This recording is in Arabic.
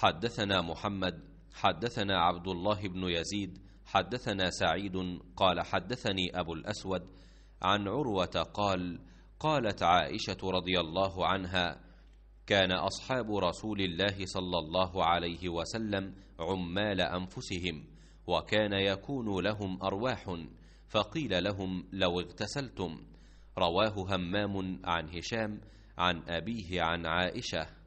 حدثنا محمد حدثنا عبد الله بن يزيد حدثنا سعيد قال حدثني أبو الأسود عن عروة قال قالت عائشة رضي الله عنها كان أصحاب رسول الله صلى الله عليه وسلم عمال أنفسهم وكان يكون لهم أرواح فقيل لهم لو اغتسلتم رواه همام عن هشام عن أبيه عن عائشة